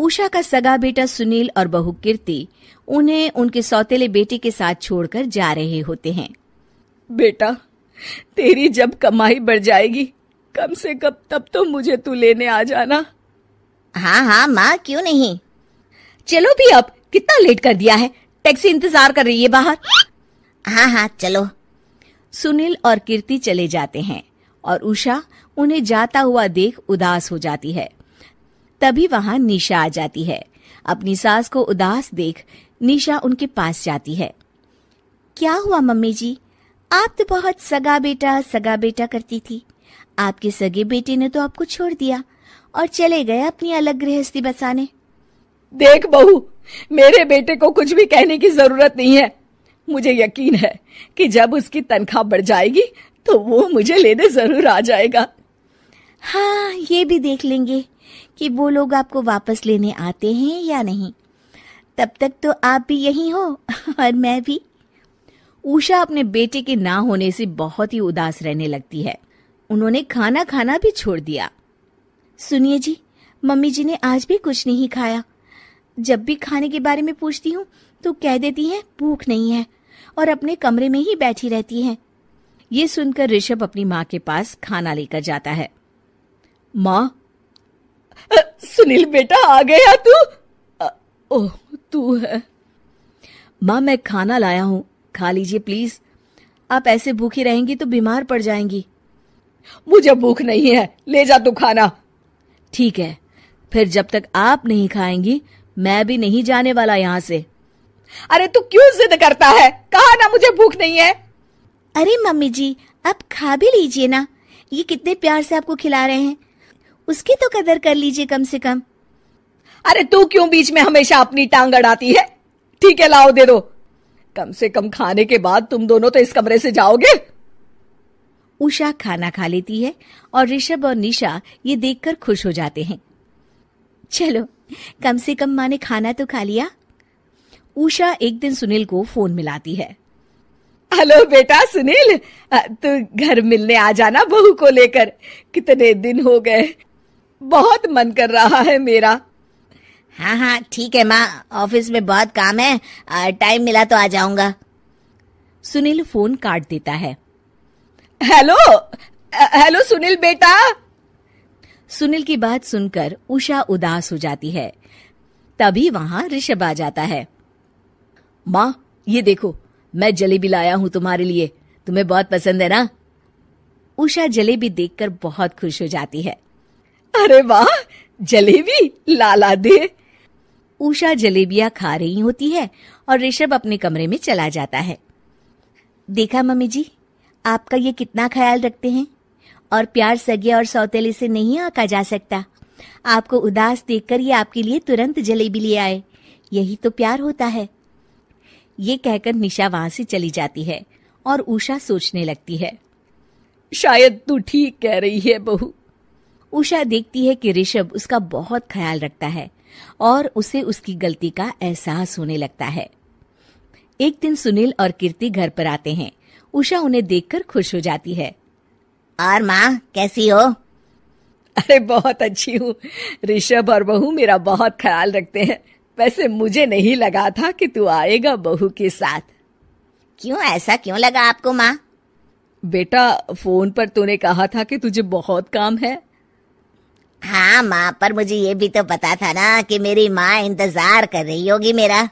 उषा का सगा बेटा सुनील और बहु कीर्ति उन्हें उनके सौतेले बेटे के साथ छोड़कर जा रहे होते हैं बेटा तेरी जब कमाई बढ़ जाएगी कम से कम तब तो मुझे तू लेने आ जाना हाँ हाँ माँ क्यों नहीं चलो भी अब कितना लेट कर दिया है टैक्सी इंतजार कर रही है बाहर हाँ हाँ चलो सुनील और कीर्ति चले जाते हैं और उषा उन्हें जाता हुआ देख उदास हो जाती है तभी वहां निशा आ जाती है अपनी सास को उदास देख निशा उनके पास जाती है क्या हुआ मम्मी जी आप तो बहुत सगा बेटा सगा बेटा करती थी आपके सगे बेटे ने तो आपको छोड़ दिया और चले गए अपनी अलग गृहस्थी बसाने देख बहू मेरे बेटे को कुछ भी कहने की जरूरत नहीं है मुझे यकीन है कि जब उसकी तनख्वाह बढ़ जाएगी तो वो मुझे लेने जरूर आ जाएगा हाँ ये भी देख लेंगे कि वो लोग आपको वापस लेने आते हैं या नहीं तब तक तो आप भी यही हो और मैं भी उषा अपने बेटे के ना होने से बहुत ही उदास रहने लगती है उन्होंने खाना खाना भी छोड़ दिया सुनिए जी मम्मी जी ने आज भी कुछ नहीं खाया जब भी खाने के बारे में पूछती हूँ तो कह देती है भूख नहीं है और अपने कमरे में ही बैठी रहती है ये सुनकर ऋषभ अपनी माँ के पास खाना लेकर जाता है माँ सुनील बेटा आ गया तू ओ तू है माँ मैं खाना लाया हूँ खा लीजिए प्लीज आप ऐसे भूखी रहेंगी तो बीमार पड़ जाएंगी मुझे भूख नहीं है ले जा तू खाना ठीक है फिर जब तक आप नहीं खाएंगी मैं भी नहीं जाने वाला यहाँ से अरे तू क्यों जिद करता है कहा ना मुझे भूख नहीं है अरे मम्मी जी आप खा भी लीजिए ना ये कितने प्यार से आपको खिला रहे हैं उसकी तो कदर कर लीजिए कम से कम अरे तू क्यों बीच में हमेशा अपनी टांग अड़ाती है ठीक है लाओ दे दो कम से कम खाने के बाद तुम दोनों तो इस कमरे से जाओगे उषा खाना खा लेती है और ऋषभ और निशा ये देखकर खुश हो जाते हैं चलो कम से कम माँ ने खाना तो खा लिया उषा एक दिन सुनील को फोन मिलाती है हेलो बेटा सुनील तू घर मिलने आ जाना बहू को लेकर कितने दिन हो गए बहुत मन कर रहा है मेरा हाँ हाँ ठीक है माँ ऑफिस में बहुत काम है टाइम मिला तो आ जाऊंगा सुनील फोन काट देता है हेलो हेलो सुनील बेटा सुनील की बात सुनकर उषा उदास हो जाती है तभी वहां ऋषभ आ जाता है माँ ये देखो मैं जलेबी लाया हूँ तुम्हारे लिए तुम्हें बहुत पसंद है ना उषा जलेबी देखकर बहुत खुश हो जाती है अरे वाह जलेबी लाला दे उषा जलेबियां खा रही होती है और ऋषभ अपने कमरे में चला जाता है देखा मम्मी जी आपका ये कितना ख्याल रखते हैं और प्यार सगे और सौतेले से नहीं आका जा सकता आपको उदास देखकर ये आपके लिए तुरंत जलेबी ले आए यही तो प्यार होता है ये कहकर निशा वहां से चली जाती है और उषा सोचने लगती है शायद तू ठीक कह रही है बहू उषा देखती है कि ऋषभ उसका बहुत ख्याल रखता है और उसे उसकी गलती का एहसास होने लगता है एक दिन सुनील और कीर्ति घर पर आते हैं उषा उन्हें देखकर खुश हो जाती है और माँ कैसी हो अरे बहुत अच्छी हूँ ऋषभ और बहू मेरा बहुत ख्याल रखते हैं वैसे मुझे नहीं लगा था कि तू आएगा बहू के साथ क्यों ऐसा क्यों लगा आपको माँ बेटा फोन पर तूने कहा था कि तुझे बहुत काम है हाँ माँ पर मुझे ये भी तो पता था ना कि मेरी माँ इंतजार कर रही होगी मेरा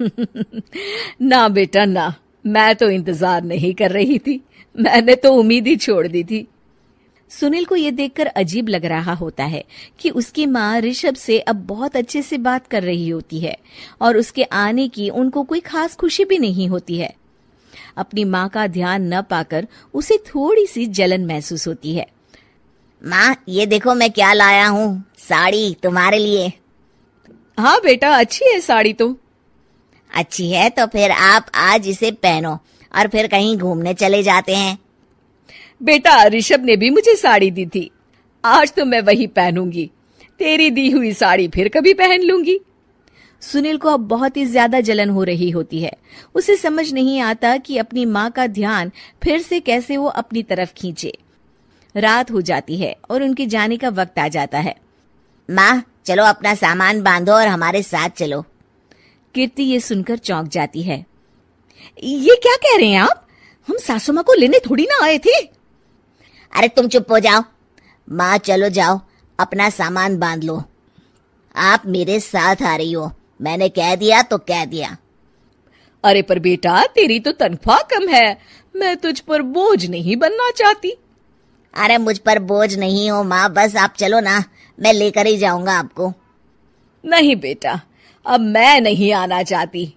ना बेटा ना मैं तो इंतजार नहीं कर रही थी मैंने तो उम्मीद ही छोड़ दी थी सुनील को यह देखकर अजीब लग रहा होता है कि उसकी माँ ऋषभ से अब बहुत अच्छे से बात कर रही होती है और उसके आने की उनको कोई खास खुशी भी नहीं होती है अपनी माँ का ध्यान न पाकर उसे थोड़ी सी जलन महसूस होती है माँ ये देखो मैं क्या लाया हूँ साड़ी तुम्हारे लिए हाँ बेटा अच्छी है साड़ी तो अच्छी है तो फिर आप आज इसे पहनो और फिर कहीं घूमने चले जाते हैं बेटा ऋषभ ने भी मुझे साड़ी दी थी आज तो मैं वही पहनूंगी तेरी दी हुई साड़ी फिर कभी पहन लूंगी सुनील को अब बहुत ही ज्यादा जलन हो रही होती है उसे समझ नहीं आता कि अपनी माँ का ध्यान फिर से कैसे वो अपनी तरफ खींचे रात हो जाती है और उनके जाने का वक्त आ जाता है माँ चलो अपना सामान बांधो और हमारे साथ चलो कीर्ति ये सुनकर चौंक जाती है ये क्या कह रहे हैं आप हम सासू माँ को लेने थोड़ी ना आए थे अरे तुम चुप हो जाओ माँ चलो जाओ अपना सामान बांध लो आप मेरे साथ आ रही हो मैंने कह दिया तो कह दिया अरे पर बेटा तेरी तो तनख्वाह कम है मैं तुझ पर बोझ नहीं बनना चाहती अरे मुझ पर बोझ नहीं हो माँ बस आप चलो ना मैं लेकर ही जाऊंगा आपको नहीं बेटा अब मैं नहीं आना चाहती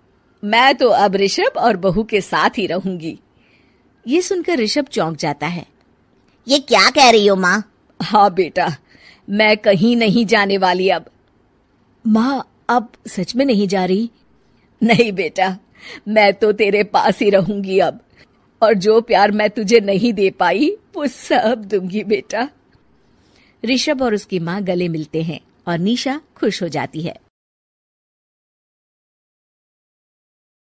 मैं तो अब ऋषभ और बहू के साथ ही रहूंगी ये सुनकर ऋषभ चौंक जाता है ये क्या कह रही हो माँ हाँ बेटा मैं कहीं नहीं जाने वाली अब माँ अब सच में नहीं जा रही नहीं बेटा मैं तो तेरे पास ही रहूंगी अब और जो प्यार मैं तुझे नहीं दे पाई वो सब दूंगी बेटा ऋषभ और उसकी माँ गले मिलते हैं और निशा खुश हो जाती है